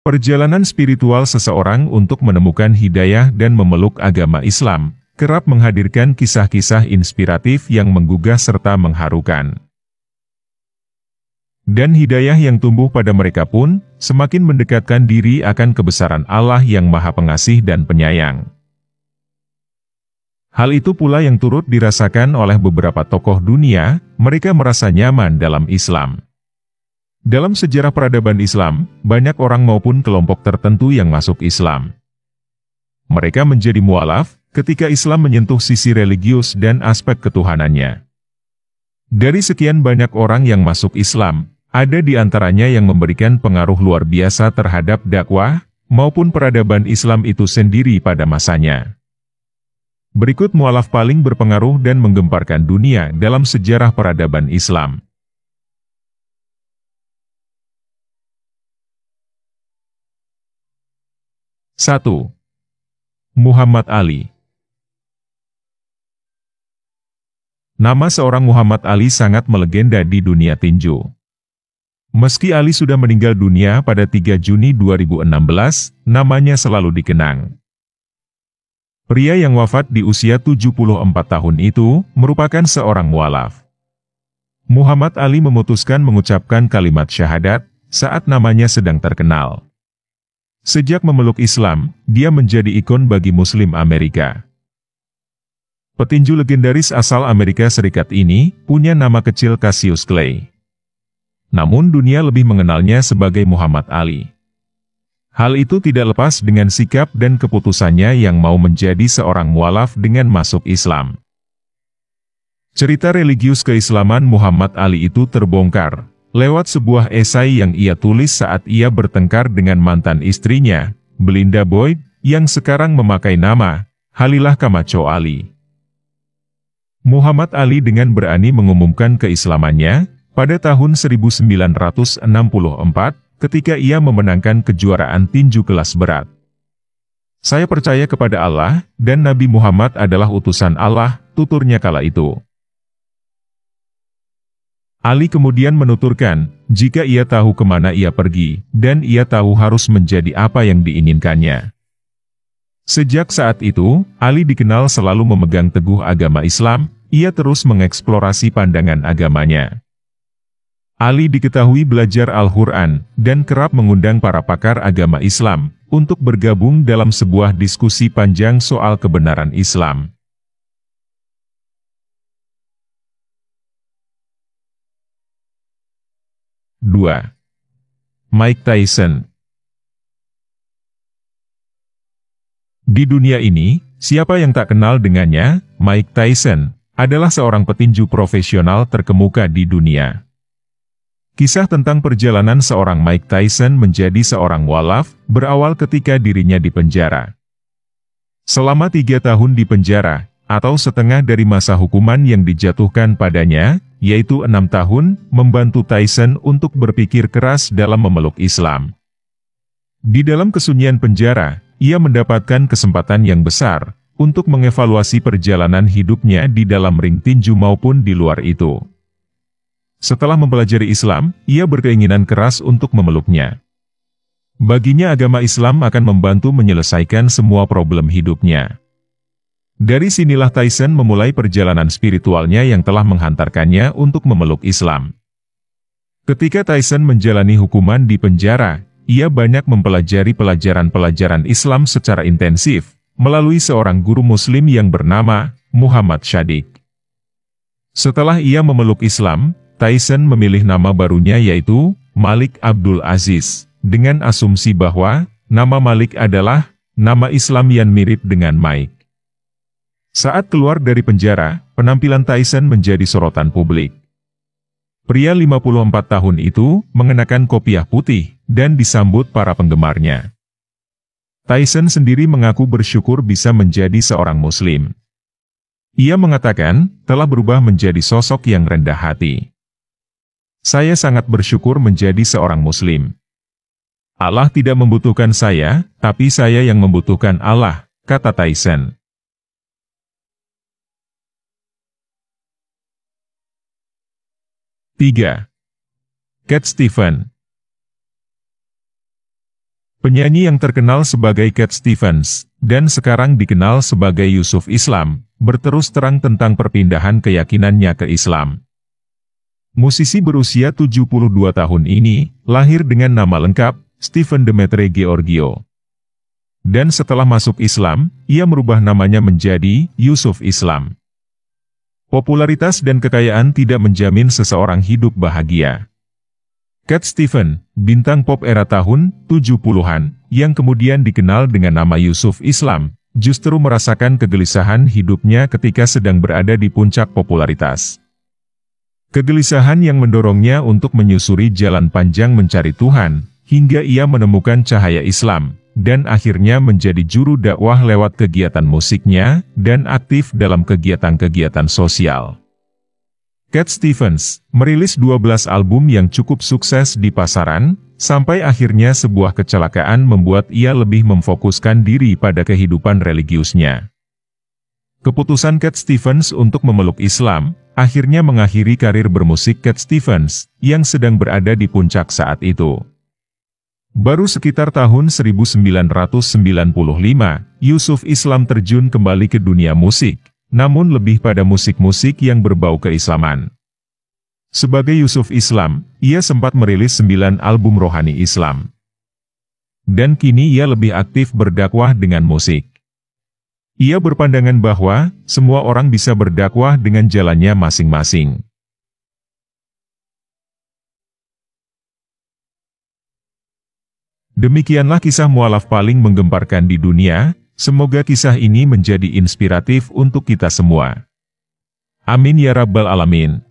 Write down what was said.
Perjalanan spiritual seseorang untuk menemukan hidayah dan memeluk agama Islam, kerap menghadirkan kisah-kisah inspiratif yang menggugah serta mengharukan. Dan hidayah yang tumbuh pada mereka pun, semakin mendekatkan diri akan kebesaran Allah yang maha pengasih dan penyayang. Hal itu pula yang turut dirasakan oleh beberapa tokoh dunia, mereka merasa nyaman dalam Islam. Dalam sejarah peradaban Islam, banyak orang maupun kelompok tertentu yang masuk Islam. Mereka menjadi mualaf ketika Islam menyentuh sisi religius dan aspek ketuhanannya. Dari sekian banyak orang yang masuk Islam, ada di antaranya yang memberikan pengaruh luar biasa terhadap dakwah maupun peradaban Islam itu sendiri pada masanya. Berikut mualaf paling berpengaruh dan menggemparkan dunia dalam sejarah peradaban Islam. 1. Muhammad Ali Nama seorang Muhammad Ali sangat melegenda di dunia tinju. Meski Ali sudah meninggal dunia pada 3 Juni 2016, namanya selalu dikenang. Pria yang wafat di usia 74 tahun itu merupakan seorang mualaf. Muhammad Ali memutuskan mengucapkan kalimat syahadat saat namanya sedang terkenal. Sejak memeluk Islam, dia menjadi ikon bagi Muslim Amerika. Petinju legendaris asal Amerika Serikat ini punya nama kecil Cassius Clay. Namun dunia lebih mengenalnya sebagai Muhammad Ali. Hal itu tidak lepas dengan sikap dan keputusannya yang mau menjadi seorang mualaf dengan masuk Islam. Cerita religius keislaman Muhammad Ali itu terbongkar, Lewat sebuah esai yang ia tulis saat ia bertengkar dengan mantan istrinya, Belinda Boyd, yang sekarang memakai nama, Halilah Kamacho Ali. Muhammad Ali dengan berani mengumumkan keislamannya, pada tahun 1964, ketika ia memenangkan kejuaraan tinju kelas berat. Saya percaya kepada Allah, dan Nabi Muhammad adalah utusan Allah, tuturnya kala itu. Ali kemudian menuturkan, jika ia tahu kemana ia pergi, dan ia tahu harus menjadi apa yang diinginkannya. Sejak saat itu, Ali dikenal selalu memegang teguh agama Islam, ia terus mengeksplorasi pandangan agamanya. Ali diketahui belajar Al-Quran, dan kerap mengundang para pakar agama Islam, untuk bergabung dalam sebuah diskusi panjang soal kebenaran Islam. 2. Mike Tyson Di dunia ini, siapa yang tak kenal dengannya, Mike Tyson, adalah seorang petinju profesional terkemuka di dunia. Kisah tentang perjalanan seorang Mike Tyson menjadi seorang walaf, berawal ketika dirinya dipenjara. Selama tiga tahun di penjara, atau setengah dari masa hukuman yang dijatuhkan padanya, yaitu enam tahun, membantu Tyson untuk berpikir keras dalam memeluk Islam. Di dalam kesunyian penjara, ia mendapatkan kesempatan yang besar untuk mengevaluasi perjalanan hidupnya di dalam ring tinju maupun di luar itu. Setelah mempelajari Islam, ia berkeinginan keras untuk memeluknya. Baginya agama Islam akan membantu menyelesaikan semua problem hidupnya. Dari sinilah Tyson memulai perjalanan spiritualnya yang telah menghantarkannya untuk memeluk Islam. Ketika Tyson menjalani hukuman di penjara, ia banyak mempelajari pelajaran-pelajaran Islam secara intensif, melalui seorang guru muslim yang bernama Muhammad Shadik. Setelah ia memeluk Islam, Tyson memilih nama barunya yaitu Malik Abdul Aziz, dengan asumsi bahwa nama Malik adalah nama Islam yang mirip dengan Mike. Saat keluar dari penjara, penampilan Tyson menjadi sorotan publik. Pria 54 tahun itu mengenakan kopiah putih dan disambut para penggemarnya. Tyson sendiri mengaku bersyukur bisa menjadi seorang muslim. Ia mengatakan, telah berubah menjadi sosok yang rendah hati. Saya sangat bersyukur menjadi seorang muslim. Allah tidak membutuhkan saya, tapi saya yang membutuhkan Allah, kata Tyson. 3. Cat Stevens Penyanyi yang terkenal sebagai Cat Stevens, dan sekarang dikenal sebagai Yusuf Islam, berterus terang tentang perpindahan keyakinannya ke Islam. Musisi berusia 72 tahun ini, lahir dengan nama lengkap, Stephen Demetre Georgio. Dan setelah masuk Islam, ia merubah namanya menjadi Yusuf Islam. Popularitas dan kekayaan tidak menjamin seseorang hidup bahagia. Cat Stephen, bintang pop era tahun 70-an, yang kemudian dikenal dengan nama Yusuf Islam, justru merasakan kegelisahan hidupnya ketika sedang berada di puncak popularitas. Kegelisahan yang mendorongnya untuk menyusuri jalan panjang mencari Tuhan, hingga ia menemukan cahaya Islam, dan akhirnya menjadi juru dakwah lewat kegiatan musiknya, dan aktif dalam kegiatan-kegiatan sosial. Cat Stevens merilis 12 album yang cukup sukses di pasaran, sampai akhirnya sebuah kecelakaan membuat ia lebih memfokuskan diri pada kehidupan religiusnya. Keputusan Cat Stevens untuk memeluk Islam, akhirnya mengakhiri karir bermusik Cat Stevens, yang sedang berada di puncak saat itu. Baru sekitar tahun 1995, Yusuf Islam terjun kembali ke dunia musik, namun lebih pada musik-musik yang berbau keislaman. Sebagai Yusuf Islam, ia sempat merilis 9 album rohani Islam. Dan kini ia lebih aktif berdakwah dengan musik. Ia berpandangan bahwa, semua orang bisa berdakwah dengan jalannya masing-masing. Demikianlah kisah mualaf paling menggemparkan di dunia, semoga kisah ini menjadi inspiratif untuk kita semua. Amin ya Rabbal Alamin.